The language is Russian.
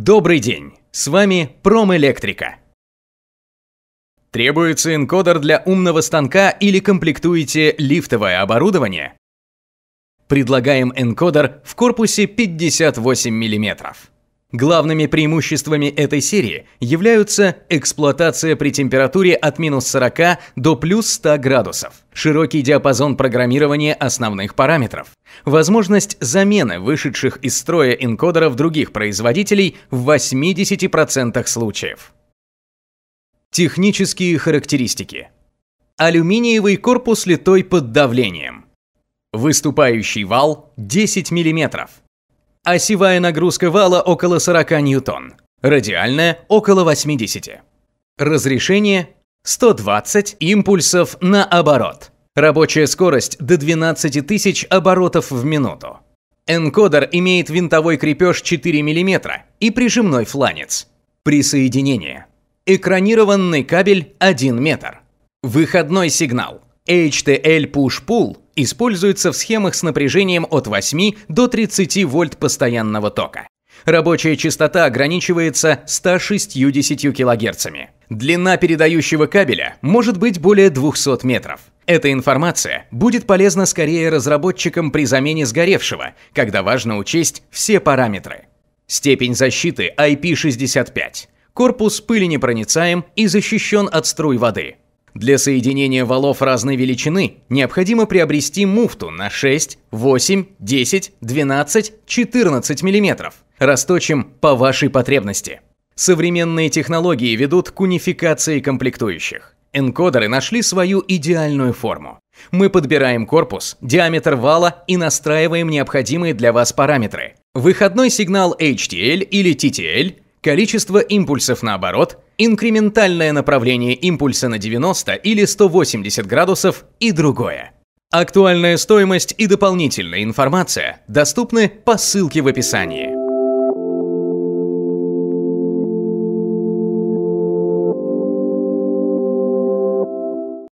Добрый день! С вами Промэлектрика. Требуется энкодер для умного станка или комплектуете лифтовое оборудование? Предлагаем энкодер в корпусе 58 мм. Главными преимуществами этой серии являются эксплуатация при температуре от минус 40 до плюс 100 градусов, широкий диапазон программирования основных параметров, возможность замены вышедших из строя энкодеров других производителей в 80% случаев. Технические характеристики. Алюминиевый корпус литой под давлением. Выступающий вал 10 миллиметров. Осевая а нагрузка вала около 40 ньютон. Радиальная – около 80. Разрешение – 120 импульсов на оборот. Рабочая скорость – до 12 тысяч оборотов в минуту. Энкодер имеет винтовой крепеж 4 мм и прижимной фланец. Присоединение. Экранированный кабель 1 метр. Выходной сигнал. HTL Push Pull Используется в схемах с напряжением от 8 до 30 вольт постоянного тока. Рабочая частота ограничивается 160 кГц. Длина передающего кабеля может быть более 200 метров. Эта информация будет полезна скорее разработчикам при замене сгоревшего, когда важно учесть все параметры. Степень защиты IP65. Корпус пыленепроницаем и защищен от струй воды. Для соединения валов разной величины необходимо приобрести муфту на 6, 8, 10, 12, 14 мм. Расточим по вашей потребности. Современные технологии ведут к унификации комплектующих. Энкодеры нашли свою идеальную форму. Мы подбираем корпус, диаметр вала и настраиваем необходимые для вас параметры. Выходной сигнал HTL или TTL, Количество импульсов наоборот, инкрементальное направление импульса на 90 или 180 градусов и другое. Актуальная стоимость и дополнительная информация доступны по ссылке в описании.